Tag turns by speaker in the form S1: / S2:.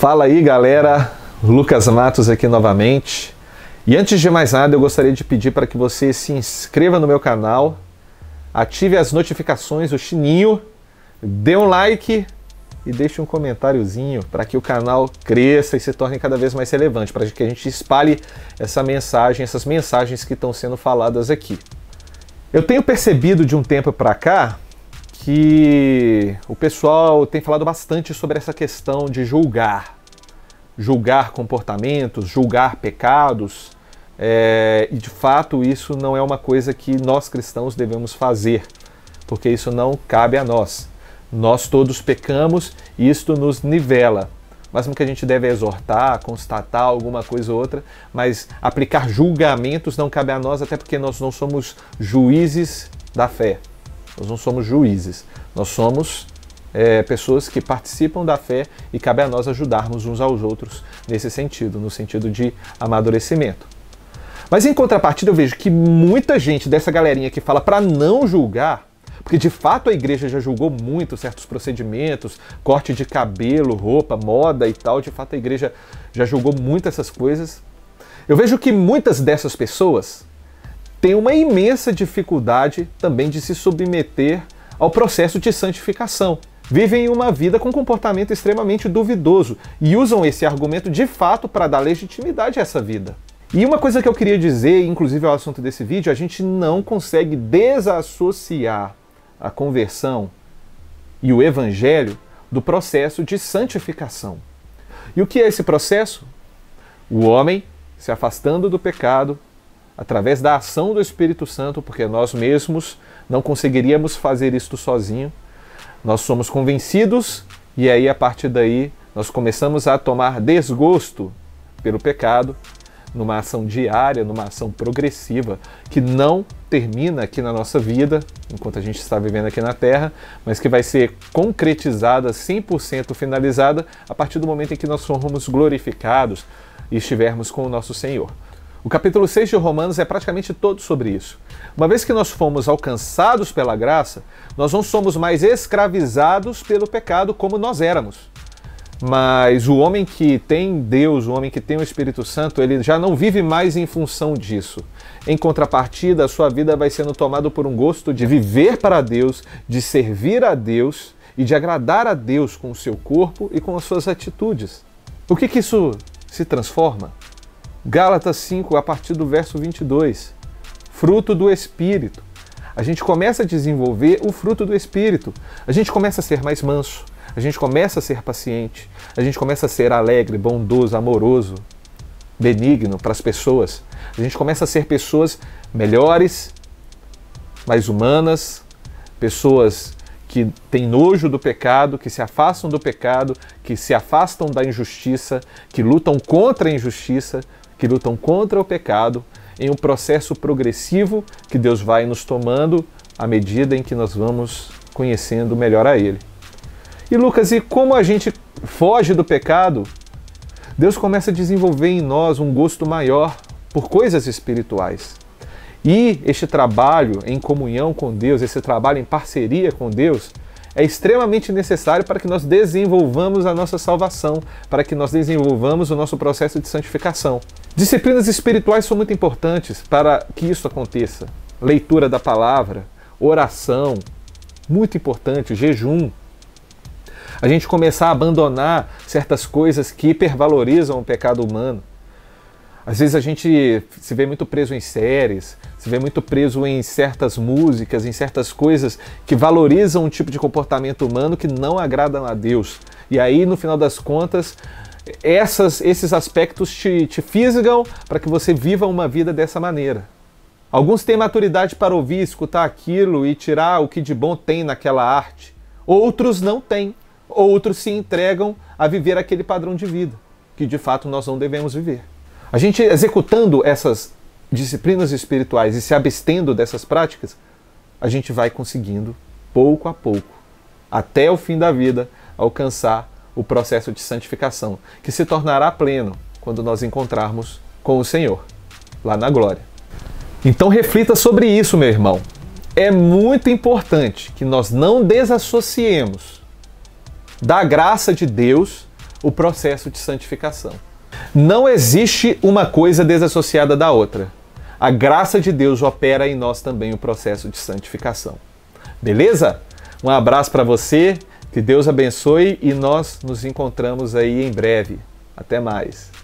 S1: Fala aí, galera. Lucas Matos aqui novamente. E antes de mais nada, eu gostaria de pedir para que você se inscreva no meu canal, ative as notificações, o sininho, dê um like e deixe um comentáriozinho para que o canal cresça e se torne cada vez mais relevante, para que a gente espalhe essa mensagem, essas mensagens que estão sendo faladas aqui. Eu tenho percebido de um tempo para cá que o pessoal tem falado bastante sobre essa questão de julgar, julgar comportamentos, julgar pecados, é, e de fato isso não é uma coisa que nós cristãos devemos fazer, porque isso não cabe a nós. Nós todos pecamos e isto nos nivela. Mas que a gente deve exortar, constatar alguma coisa ou outra, mas aplicar julgamentos não cabe a nós, até porque nós não somos juízes da fé. Nós não somos juízes, nós somos é, pessoas que participam da fé e cabe a nós ajudarmos uns aos outros nesse sentido, no sentido de amadurecimento. Mas em contrapartida, eu vejo que muita gente dessa galerinha que fala para não julgar, porque de fato a igreja já julgou muito certos procedimentos, corte de cabelo, roupa, moda e tal, de fato a igreja já julgou muito essas coisas. Eu vejo que muitas dessas pessoas tem uma imensa dificuldade também de se submeter ao processo de santificação. Vivem uma vida com comportamento extremamente duvidoso e usam esse argumento de fato para dar legitimidade a essa vida. E uma coisa que eu queria dizer, inclusive ao assunto desse vídeo, a gente não consegue desassociar a conversão e o evangelho do processo de santificação. E o que é esse processo? O homem se afastando do pecado, através da ação do Espírito Santo, porque nós mesmos não conseguiríamos fazer isto sozinho. Nós somos convencidos e aí a partir daí nós começamos a tomar desgosto pelo pecado, numa ação diária, numa ação progressiva, que não termina aqui na nossa vida, enquanto a gente está vivendo aqui na Terra, mas que vai ser concretizada, 100% finalizada, a partir do momento em que nós formos glorificados e estivermos com o nosso Senhor. O capítulo 6 de Romanos é praticamente todo sobre isso. Uma vez que nós fomos alcançados pela graça, nós não somos mais escravizados pelo pecado como nós éramos. Mas o homem que tem Deus, o homem que tem o Espírito Santo, ele já não vive mais em função disso. Em contrapartida, a sua vida vai sendo tomada por um gosto de viver para Deus, de servir a Deus e de agradar a Deus com o seu corpo e com as suas atitudes. O que, que isso se transforma? Gálatas 5, a partir do verso 22. Fruto do Espírito. A gente começa a desenvolver o fruto do Espírito. A gente começa a ser mais manso. A gente começa a ser paciente. A gente começa a ser alegre, bondoso, amoroso, benigno para as pessoas. A gente começa a ser pessoas melhores, mais humanas, pessoas que têm nojo do pecado, que se afastam do pecado, que se afastam da injustiça, que lutam contra a injustiça, que lutam contra o pecado em um processo progressivo que Deus vai nos tomando à medida em que nós vamos conhecendo melhor a Ele. E Lucas, e como a gente foge do pecado, Deus começa a desenvolver em nós um gosto maior por coisas espirituais. E este trabalho em comunhão com Deus, esse trabalho em parceria com Deus, é extremamente necessário para que nós desenvolvamos a nossa salvação, para que nós desenvolvamos o nosso processo de santificação. Disciplinas espirituais são muito importantes para que isso aconteça. Leitura da palavra, oração, muito importante, jejum. A gente começar a abandonar certas coisas que hipervalorizam o pecado humano às vezes a gente se vê muito preso em séries, se vê muito preso em certas músicas, em certas coisas que valorizam um tipo de comportamento humano que não agrada a Deus. E aí, no final das contas, essas, esses aspectos te, te fisgam para que você viva uma vida dessa maneira. Alguns têm maturidade para ouvir, escutar aquilo e tirar o que de bom tem naquela arte. Outros não têm. Outros se entregam a viver aquele padrão de vida que de fato nós não devemos viver. A gente executando essas disciplinas espirituais e se abstendo dessas práticas, a gente vai conseguindo, pouco a pouco, até o fim da vida, alcançar o processo de santificação, que se tornará pleno quando nós encontrarmos com o Senhor, lá na glória. Então reflita sobre isso, meu irmão. É muito importante que nós não desassociemos da graça de Deus o processo de santificação. Não existe uma coisa desassociada da outra. A graça de Deus opera em nós também o processo de santificação. Beleza? Um abraço para você, que Deus abençoe e nós nos encontramos aí em breve. Até mais.